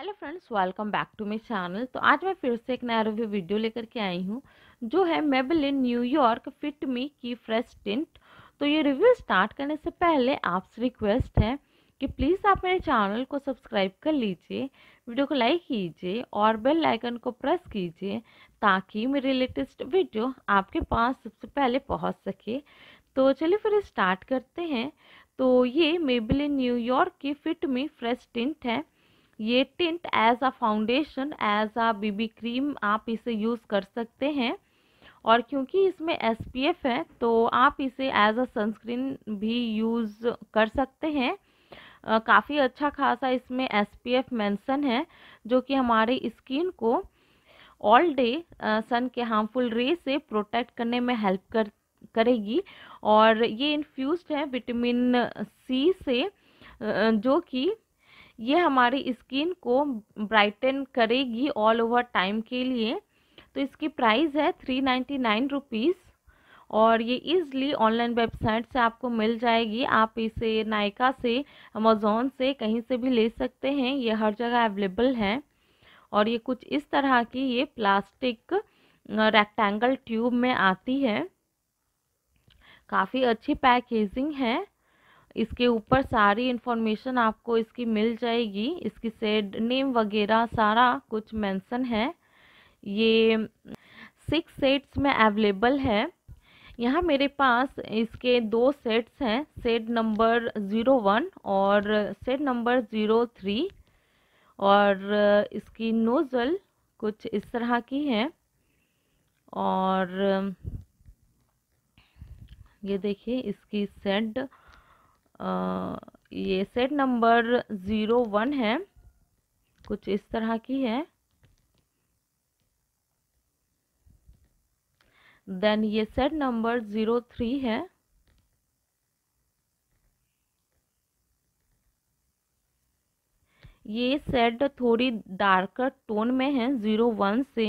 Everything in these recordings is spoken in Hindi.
hello friends welcome back to my channel तो आज मैं फिर से एक नया रिव्यू वीडियो लेकर के आई हूँ जो है मेबलिन न्यूयॉर्क फिट मी की फ्रेश टिंट तो ये रिव्यू स्टार्ट करने से पहले आपसे रिक्वेस्ट है कि प्लीज़ आप मेरे चैनल को सब्सक्राइब कर लीजिए वीडियो को लाइक कीजिए और बेल आइकन को प्रेस कीजिए ताकि मेरे लेटेस्ट वीडियो आपके पास सबसे पहले पहुँच सके तो चलिए फिर स्टार्ट करते हैं तो ये मेबलिन न्यूयॉर्क की फिट मी फ्रेश टिंट है ये tint as a foundation as a BB cream आप इसे यूज़ कर सकते हैं और क्योंकि इसमें एस है तो आप इसे एज अ सनस्क्रीन भी यूज़ कर सकते हैं काफ़ी अच्छा खासा इसमें एसपीएफ मेंशन है जो कि हमारे स्किन को ऑल डे सन के हार्मफुल रे से प्रोटेक्ट करने में हेल्प कर करेगी और ये इन्फ्यूज़ है विटामिन सी से जो कि ये हमारी स्किन को ब्राइटन करेगी ऑल ओवर टाइम के लिए तो इसकी प्राइस है थ्री नाइन्टी नाइन रुपीज़ और ये इजली ऑनलाइन वेबसाइट से आपको मिल जाएगी आप इसे नायका से अमेज़ोन से कहीं से भी ले सकते हैं ये हर जगह अवेलेबल है और ये कुछ इस तरह की ये प्लास्टिक रेक्टेंगल ट्यूब में आती है काफ़ी अच्छी पैकेजिंग है इसके ऊपर सारी इन्फॉर्मेशन आपको इसकी मिल जाएगी इसकी सेड नेम वगैरह सारा कुछ मेंशन है ये सिक्स सेट्स में अवेलेबल है यहाँ मेरे पास इसके दो सेट्स हैं सेट नंबर ज़ीरो वन और सेट नंबर ज़ीरो थ्री और इसकी नोज़ल कुछ इस तरह की है और ये देखिए इसकी सेट आ, ये सेट नंबर ज़ीरो वन है कुछ इस तरह की है देन ये सेट नंबर ज़ीरो थ्री है ये सेट थोड़ी डार्कर टोन में है ज़ीरो वन से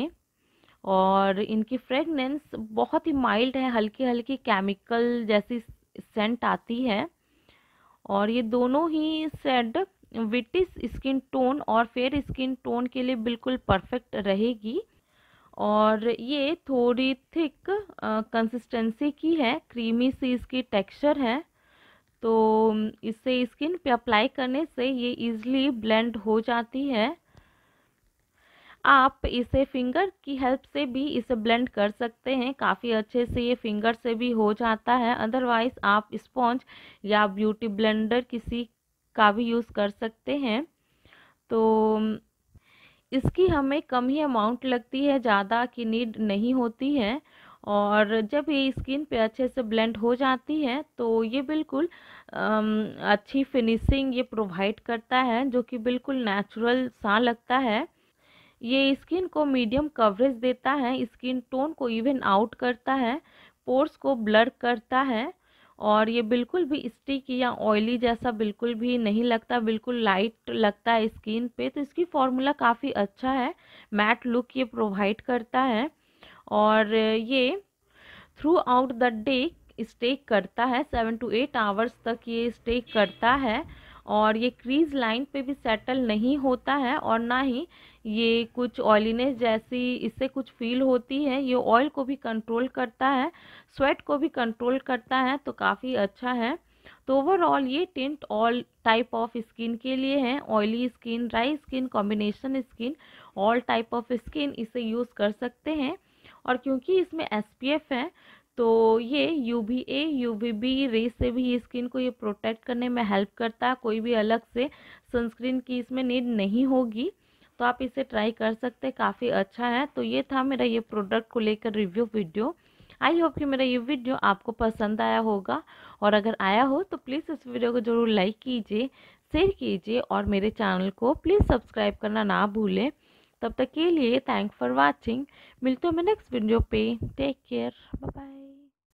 और इनकी फ्रेगनेंस बहुत ही माइल्ड है हल्की हल्की केमिकल जैसी सेंट आती है और ये दोनों ही सेड विटिस स्किन टोन और फेयर स्किन टोन के लिए बिल्कुल परफेक्ट रहेगी और ये थोड़ी थिक कंसिस्टेंसी की है क्रीमी सी इसकी टेक्सचर है तो इससे स्किन पे अप्लाई करने से ये इजीली ब्लेंड हो जाती है आप इसे फिंगर की हेल्प से भी इसे ब्लेंड कर सकते हैं काफ़ी अच्छे से ये फिंगर से भी हो जाता है अदरवाइज़ आप स्पॉन्ज या ब्यूटी ब्लेंडर किसी का भी यूज़ कर सकते हैं तो इसकी हमें कम ही अमाउंट लगती है ज़्यादा की नीड नहीं होती है और जब ये स्किन पे अच्छे से ब्लेंड हो जाती है तो ये बिल्कुल अच्छी फिनिशिंग ये प्रोवाइड करता है जो कि बिल्कुल नेचुरल सा लगता है ये स्किन को मीडियम कवरेज देता है स्किन टोन को इवन आउट करता है पोर्स को ब्लर करता है और ये बिल्कुल भी स्टिक या ऑयली जैसा बिल्कुल भी नहीं लगता बिल्कुल लाइट लगता है स्किन पे तो इसकी फॉर्मूला काफ़ी अच्छा है मैट लुक ये प्रोवाइड करता है और ये throughout the day stay करता है सेवन टू एट आवर्स तक ये स्टे करता है और ये क्रीज लाइन पे भी सेटल नहीं होता है और ना ही ये कुछ ऑयलीनेस जैसी इससे कुछ फील होती है ये ऑयल को भी कंट्रोल करता है स्वेट को भी कंट्रोल करता है तो काफ़ी अच्छा है तो ओवरऑल ये tint all type of skin के लिए है oily skin dry skin combination skin all type of skin इसे यूज़ कर सकते हैं और क्योंकि इसमें एस है तो ये U V A U V B ray से भी स्किन को ये प्रोटेक्ट करने में हेल्प करता है कोई भी अलग से सनस्क्रीन की इसमें नीड नहीं होगी तो आप इसे ट्राई कर सकते हैं काफ़ी अच्छा है तो ये था मेरा ये प्रोडक्ट को लेकर रिव्यू वीडियो आई होप कि मेरा ये वीडियो आपको पसंद आया होगा और अगर आया हो तो प्लीज़ इस वीडियो को ज़रूर लाइक कीजिए शेयर कीजिए और मेरे चैनल को प्लीज़ सब्सक्राइब करना ना भूलें तब तक के लिए थैंक फॉर वॉचिंग मिलते हैं मैं नेक्स्ट वीडियो पे टेक केयर बाय